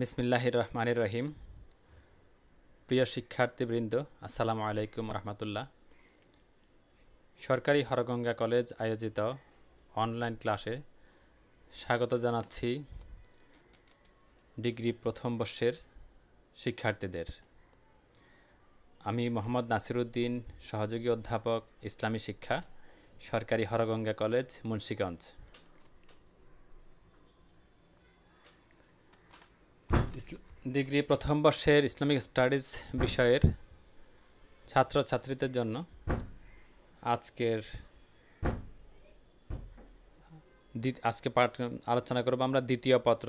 বিসমিল্লাহির রহমানির রহিম প্রিয় শিক্ষার্থীবৃন্দ আসসালামু আলাইকুম রহমতুল্লাহ সরকারি হরগঙ্গা কলেজ আয়োজিত অনলাইন ক্লাসে স্বাগত জানাচ্ছি ডিগ্রি প্রথম বর্ষের শিক্ষার্থীদের আমি মোহাম্মদ নাসিরুদ্দিন সহযোগী অধ্যাপক ইসলামী শিক্ষা সরকারি হরগঙ্গা কলেজ মুন্সীগঞ্জ ডিগ্রি প্রথম বর্ষের ইসলামিক স্টাডিজ বিষয়ের ছাত্রছাত্রীদের জন্য আজকের আজকে পাঠ আলোচনা করব আমরা দ্বিতীয় পত্র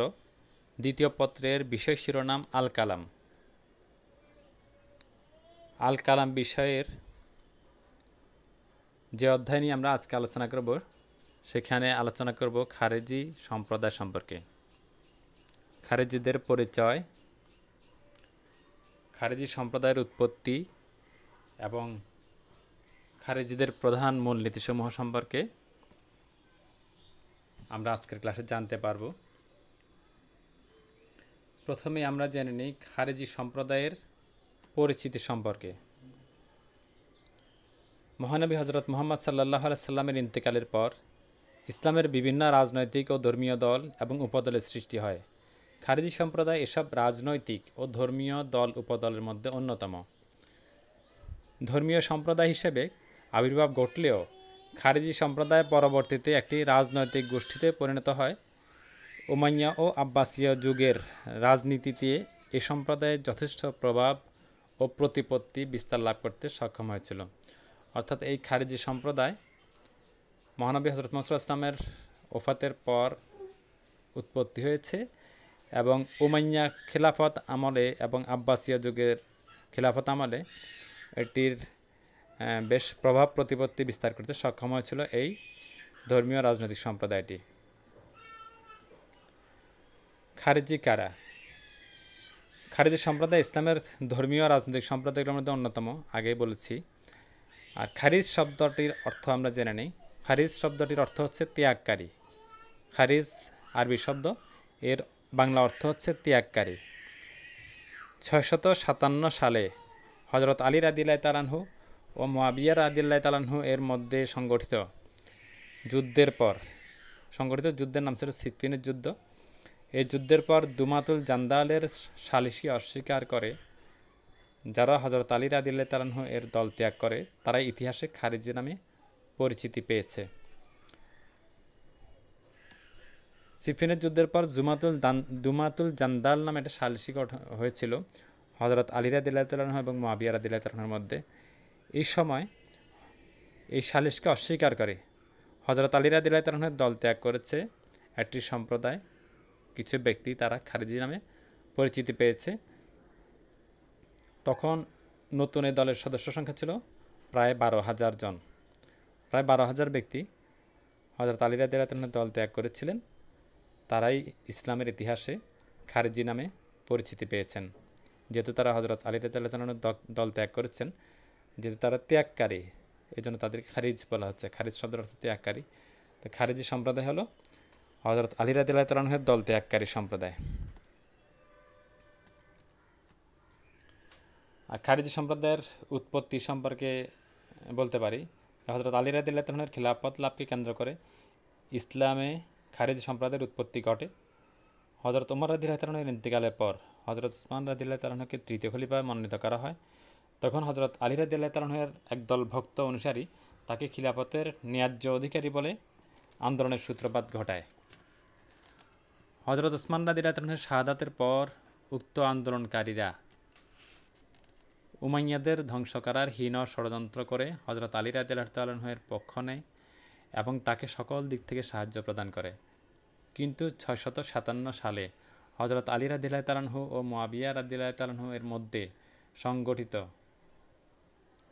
দ্বিতীয় পত্রের বিষয় শিরোনাম আল কালাম আল কালাম বিষয়ের যে অধ্যায় নিয়ে আমরা আজকে আলোচনা করব সেখানে আলোচনা করব খারেজি সম্প্রদায় সম্পর্কে খারেজিদের পরিচয় খারেজি সম্প্রদায়ের উৎপত্তি এবং খারেজিদের প্রধান মূল নীতিসমূহ সম্পর্কে আমরা আজকের ক্লাসে জানতে পারব প্রথমে আমরা জেনে নিই খারেজি সম্প্রদায়ের পরিচিতি সম্পর্কে মহানবী হজরত মোহাম্মদ সাল্লাহ সাল্লামের ইন্তেকালের পর ইসলামের বিভিন্ন রাজনৈতিক ও ধর্মীয় দল এবং উপদলের সৃষ্টি হয় খারিজি সম্প্রদায় এসব রাজনৈতিক ও ধর্মীয় দল উপদলের মধ্যে অন্যতম ধর্মীয় সম্প্রদায় হিসেবে আবির্ভাব ঘটলেও খারিজি সম্প্রদায় পরবর্তীতে একটি রাজনৈতিক গোষ্ঠীতে পরিণত হয় উমাইয়া ও আব্বাসীয় যুগের রাজনীতিতে এ সম্প্রদায়ের যথেষ্ট প্রভাব ও প্রতিপত্তি বিস্তার লাভ করতে সক্ষম হয়েছিল অর্থাৎ এই খারিজি সম্প্রদায় মহানবী হজরত মসুল ইসলামের ওফাতের পর উৎপত্তি হয়েছে এবং উমাইয়া খেলাফত আমলে এবং আব্বাসিয়া যুগের খেলাফত আমলে এটির বেশ প্রভাব প্রতিপত্তি বিস্তার করতে সক্ষম হয়েছিল এই ধর্মীয় রাজনৈতিক সম্প্রদায়টি খারিজি কারা খারিজি সম্প্রদায় ইসলামের ধর্মীয় রাজনৈতিক সম্প্রদায়গুলোর মধ্যে অন্যতম আগেই বলেছি আর খারিজ শব্দটির অর্থ আমরা জেনে নিই খারিজ শব্দটির অর্থ হচ্ছে ত্যাগকারী খারিজ আরবি শব্দ এর বাংলা অর্থ হচ্ছে ত্যাগকারী ছয়শত সাতান্ন সালে হজরত আলীর আদিল্লাহ তালানহু ও মহাবিয়া আদিল্লাহ তালানহু এর মধ্যে সংগঠিত যুদ্ধের পর সংগঠিত যুদ্ধের নাম ছিল সিপিনের যুদ্ধ এই যুদ্ধের পর দুমাতুল জান্দালের সালিসি অস্বীকার করে যারা হজরত আলীর আদিল্লাহ তালানহু এর দল ত্যাগ করে তারা ইতিহাসে খারিজি নামে পরিচিতি পেয়েছে সিফিনের যুদ্ধের পর জুমাতুল দান দুমাতুল জান্দাল নামে একটা সালিসি গঠন হয়েছিল হজরত আলিরা দিল্লাহ এবং মাবিয়ারা দিল্লাহ মধ্যে এই সময় এই সালিশকে অস্বীকার করে হজরত আলিরা দিল্লাহ দল ত্যাগ করেছে একটি সম্প্রদায় কিছু ব্যক্তি তারা খারিজি নামে পরিচিতি পেয়েছে তখন নতুন এই দলের সদস্য সংখ্যা ছিল প্রায় বারো হাজার জন প্রায় বারো হাজার ব্যক্তি হজরত আলিরা দিল্লাহ দল ত্যাগ করেছিলেন তারাই ইসলামের ইতিহাসে খারিজি নামে পরিচিতি পেয়েছেন যেহেতু তারা হজরত আলী রাতাল্লাহর দল ত্যাগ করেছেন যেহেতু তারা ত্যাগকারী এই জন্য তাদেরকে খারিজ বলা হচ্ছে খারিজ শব্দের অর্থ ত্যাগকারী তো খারিজি সম্প্রদায় হলো হজরত আলী রাতাল্লাহের দল ত্যাগকারী সম্প্রদায় আর খারিজি সম্প্রদায়ের উৎপত্তি সম্পর্কে বলতে পারি হজরত আলী রাদিল্লাহনের খিলাফত লাভকে কেন্দ্র করে ইসলামে খারিজ সম্প্রদায়ের উৎপত্তি ঘটে হজরত উমর রাদিল্লাহ তালানের ইন্তিকালের পর হজরত উসমান রাদিল্লাহ তালাহকে তৃতীয় খলিফায় মনোনীত করা হয় তখন হজরত আলী রাদিল্লাহ তালাহের একদল ভক্ত অনুসারী তাকে খিলাফতের ন্যায্য অধিকারী বলে আন্দোলনের সূত্রপাত ঘটায় হজরত উসমান রাদিল্লাহ তালাহের শাহাদাতের পর উক্ত আন্দোলনকারীরা উমাইয়াদের ধ্বংস করার হীন ষড়যন্ত্র করে হজরত আলী রাদিল্লাহ তালাহের পক্ষ নেয় এবং তাকে সকল দিক থেকে সাহায্য প্রদান করে কিন্তু ছয়শত সাতান্ন সালে হজরত আলী রাদিল্লাহ তালানহু ও মোয়াবিয়া রাদিল্লাহ তালানহু এর মধ্যে সংগঠিত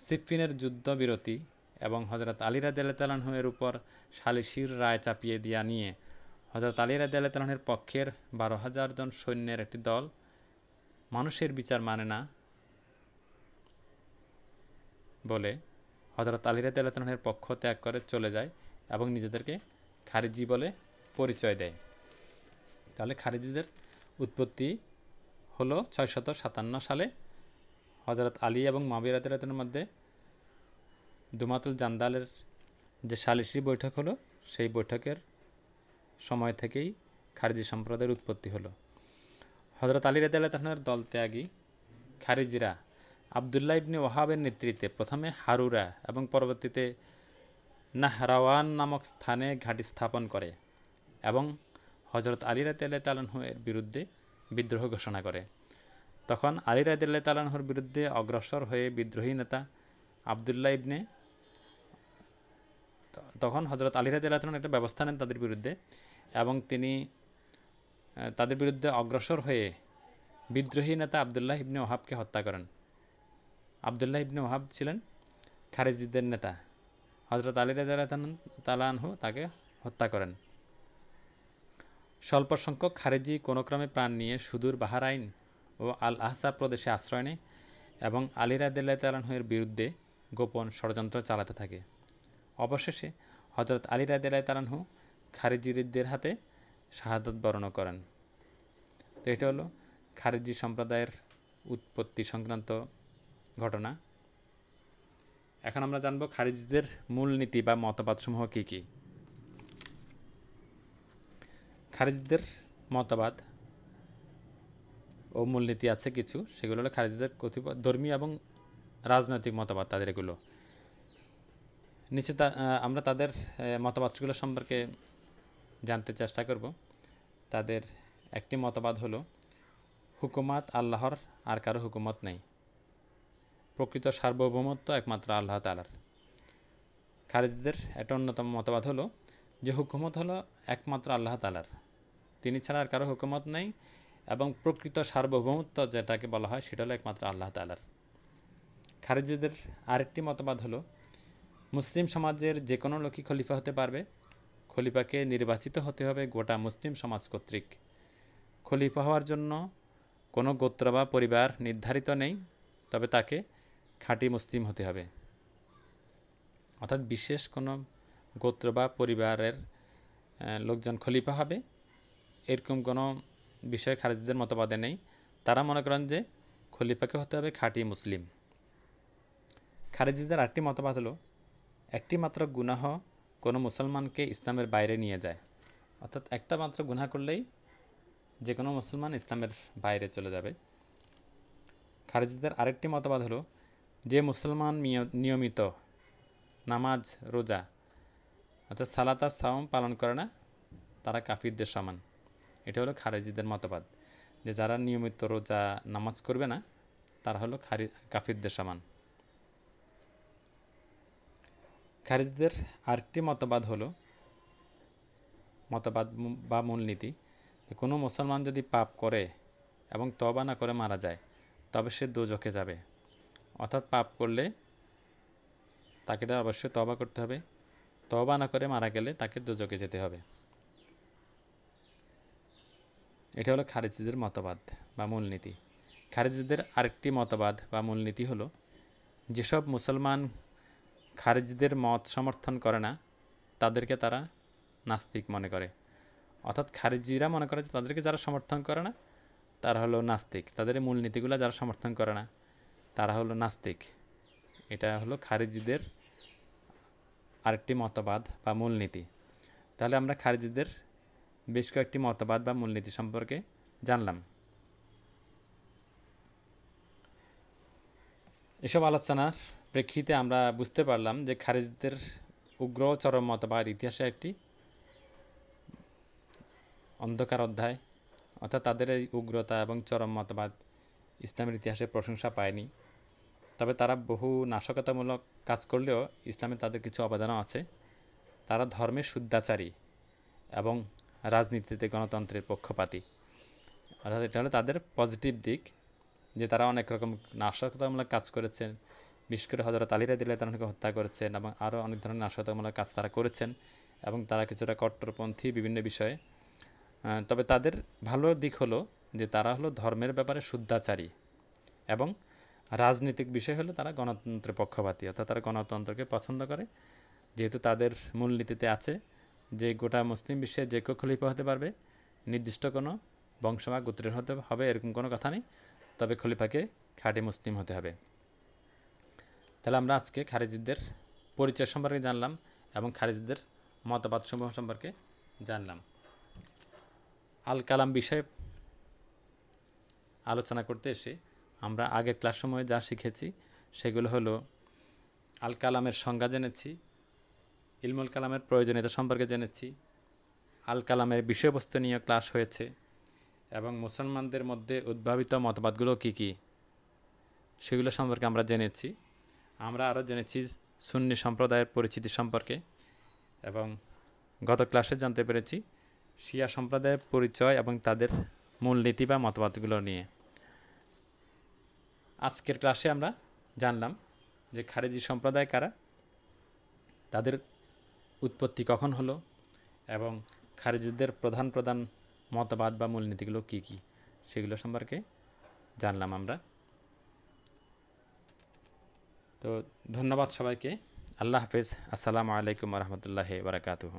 সিফিনের যুদ্ধবিরতি এবং হজরত আলী রাদিল্লাহ তালানহু এর উপর সালিসির রায় চাপিয়ে দিয়া নিয়ে হজরত আলী রাদিল্লাহ তালানহের পক্ষের বারো হাজার জন সৈন্যের একটি দল মানুষের বিচার মানে না বলে হজরত আলী রাদিল্লাহ তালানহের পক্ষ ত্যাগ করে চলে যায় এবং নিজেদেরকে খারিজি বলে পরিচয় দেয় তাহলে খারিজিদের উৎপত্তি হলো ছয়শত সাতান্ন সালে হজরত আলী এবং মাবিরাতের মধ্যে দুমাতুল জান্দালের যে সালিসি বৈঠক হলো সেই বৈঠকের সময় থেকেই খারিজি সম্প্রদায়ের উৎপত্তি হলো হজরত আলী রাদালের দল ত্যাগী খারিজিরা আবদুল্লাহ ইবনী ওয়াহাবের নেতৃত্বে প্রথমে হারুরা এবং পরবর্তীতে নাহরাওয়ান নামক স্থানে ঘাঁটি স্থাপন করে এবং হজরত আলী রাতেল্লা তালানহুয়ের বিরুদ্ধে বিদ্রোহ ঘোষণা করে তখন আলী রাতেল্লা তালানহুর বিরুদ্ধে অগ্রসর হয়ে বিদ্রোহী নেতা আবদুল্লাহ ইবনে তখন হজরত আলী রাতেল্লাহন একটা ব্যবস্থা নেন তাদের বিরুদ্ধে এবং তিনি তাদের বিরুদ্ধে অগ্রসর হয়ে বিদ্রোহী নেতা আবদুল্লাহ ইবনে ওহাবকে হত্যা করেন আবদুল্লাহ ইবনে ওহাব ছিলেন খারেজিদের নেতা হজরত আলী রাজারাতান তালানহু তাকে হত্যা করেন স্বল্প সংখ্যক খারেজি কোনোক্রমে প্রাণ নিয়ে সুদূর বাহারাইন ও আল আহসা প্রদেশে আশ্রয় নেয় এবং আলী রাদিল্লা তালানহুয়ের বিরুদ্ধে গোপন ষড়যন্ত্র চালাতে থাকে অবশেষে হজরত আলী রাদিল্লা তালানহু খারেজিদের হাতে শাহাদত বরণ করেন তো এটা হলো খারেজি সম্প্রদায়ের উৎপত্তি সংক্রান্ত ঘটনা এখন আমরা জানব খারিজদের মূলনীতি বা মতবাদ সমূহ কী কী খারিজদের মতবাদ ও মূলনীতি আছে কিছু সেগুলো হলো খারিজদের কতিপয় ধর্মীয় এবং রাজনৈতিক মতবাদ তাদের এগুলো নিচে আমরা তাদের মতবাদগুলো সম্পর্কে জানতে চেষ্টা করব তাদের একটি মতবাদ হলো হুকুমত আল্লাহর আর কারো হুকুমত নেই প্রকৃত সার্বভৌমত্ব একমাত্র আল্লাহ তালার খারিজদের একটা অন্যতম মতবাদ হলো যে হুকুমত হলো একমাত্র আল্লাহ তালার তিনি ছাড়া আর কারো হুকুমত নেই এবং প্রকৃত সার্বভৌমত্ব যেটাকে বলা হয় সেটা হলো একমাত্র আল্লাহ তালার খারিজদের আরেকটি মতবাদ হলো মুসলিম সমাজের যে কোনো লোকই খলিফা হতে পারবে খলিফাকে নির্বাচিত হতে হবে গোটা মুসলিম সমাজ কর্তৃক খলিফা হওয়ার জন্য কোনো গোত্র বা পরিবার নির্ধারিত নেই তবে তাকে খাঁটি মুসলিম হতে হবে অর্থাৎ বিশেষ কোনো গোত্র বা পরিবারের লোকজন খলিফা হবে এরকম কোনো বিষয় খারেজিদের মতবাদে নেই তারা মনে করেন যে খলিফাকে হতে হবে খাঁটি মুসলিম খারেজিদের আটটি মতবাদ হলো একটি মাত্র গুনাহ কোনো মুসলমানকে ইসলামের বাইরে নিয়ে যায় অর্থাৎ একটা মাত্র গুনাহ করলেই যে কোনো মুসলমান ইসলামের বাইরে চলে যাবে খারেজিদের আরেকটি মতবাদ হলো যে মুসলমান নিয়মিত নামাজ রোজা অর্থাৎ সালাতা সাওম পালন করে না তারা কাফিরদের সমান এটা হলো খারেজিদের মতবাদ যে যারা নিয়মিত রোজা নামাজ করবে না তারা হলো খারি কাফিরদের সমান খারিজদের আরেকটি মতবাদ হলো মতবাদ বা মূলনীতি কোনো মুসলমান যদি পাপ করে এবং তবা না করে মারা যায় তবে সে দোজখে যাবে অর্থাৎ পাপ করলে তাকে অবশ্যই তবা করতে হবে তবা না করে মারা গেলে তাকে দুজকে যেতে হবে এটা হলো খারিজিদের মতবাদ বা মূলনীতি খারিজিদের আরেকটি মতবাদ বা মূলনীতি হলো যেসব মুসলমান খারিজিদের মত সমর্থন করে না তাদেরকে তারা নাস্তিক মনে করে অর্থাৎ খারিজিরা মনে করে যে তাদেরকে যারা সমর্থন করে না তারা হলো নাস্তিক তাদের মূলনীতিগুলো যারা সমর্থন করে না তারা হলো নাস্তিক এটা হলো খারিজিদের আরেকটি মতবাদ বা মূলনীতি তাহলে আমরা খারিজিদের বেশ কয়েকটি মতবাদ বা মূলনীতি সম্পর্কে জানলাম এসব আলোচনার প্রেক্ষিতে আমরা বুঝতে পারলাম যে খারিজদের উগ্র চরম মতবাদ ইতিহাসে একটি অন্ধকার অধ্যায় অর্থাৎ তাদের এই উগ্রতা এবং চরম মতবাদ ইসলামের ইতিহাসে প্রশংসা পায়নি তবে তারা বহু নাশকতামূলক কাজ করলেও ইসলামে তাদের কিছু অবদানও আছে তারা ধর্মের শুদ্ধাচারী এবং রাজনীতিতে গণতন্ত্রের পক্ষপাতি অর্থাৎ এটা হলো তাদের পজিটিভ দিক যে তারা অনেক রকম নাশকতামূলক কাজ করেছেন বিশেষ করে হজরত আলিরা দিলে তারা অনেকে হত্যা করেছেন এবং আরও অনেক ধরনের নাশকতামূলক কাজ তারা করেছেন এবং তারা কিছুটা কট্টরপন্থী বিভিন্ন বিষয়ে তবে তাদের ভালো দিক হলো যে তারা হলো ধর্মের ব্যাপারে শুদ্ধাচারী এবং রাজনৈতিক বিষয় হলো তারা গণতন্ত্রের পক্ষপাতী অর্থাৎ তারা গণতন্ত্রকে পছন্দ করে যেহেতু তাদের মূলনীতিতে আছে যে গোটা মুসলিম বিশ্বে যে কেউ খলিফা হতে পারবে নির্দিষ্ট কোনো বংশ বা গোত্রের হতে হবে এরকম কোনো কথা নেই তবে খলিফাকে খাঁটি মুসলিম হতে হবে তাহলে আমরা আজকে খারিজিদের পরিচয় সম্পর্কে জানলাম এবং মতবাদ সমূহ সম্পর্কে জানলাম আল কালাম বিষয়ে আলোচনা করতে এসে আমরা আগের ক্লাস সময়ে যা শিখেছি সেগুলো হলো আল কালামের সংজ্ঞা জেনেছি ইলমুল কালামের প্রয়োজনীয়তা সম্পর্কে জেনেছি আল কালামের বিষয়বস্তু নিয়ে ক্লাস হয়েছে এবং মুসলমানদের মধ্যে উদ্ভাবিত মতবাদগুলো কী কী সেগুলো সম্পর্কে আমরা জেনেছি আমরা আরও জেনেছি সুন্নি সম্প্রদায়ের পরিচিতি সম্পর্কে এবং গত ক্লাসে জানতে পেরেছি শিয়া সম্প্রদায়ের পরিচয় এবং তাদের মূলনীতি বা মতবাদগুলো নিয়ে আজকের ক্লাসে আমরা জানলাম যে খারেজি সম্প্রদায় কারা তাদের উৎপত্তি কখন হলো এবং খারেজিদের প্রধান প্রধান মতবাদ বা মূলনীতিগুলো কী কী সেগুলো সম্পর্কে জানলাম আমরা তো ধন্যবাদ সবাইকে আল্লাহ হাফেজ আসসালামু আলাইকুম রহমতুল্লাহ বারাকাতুহ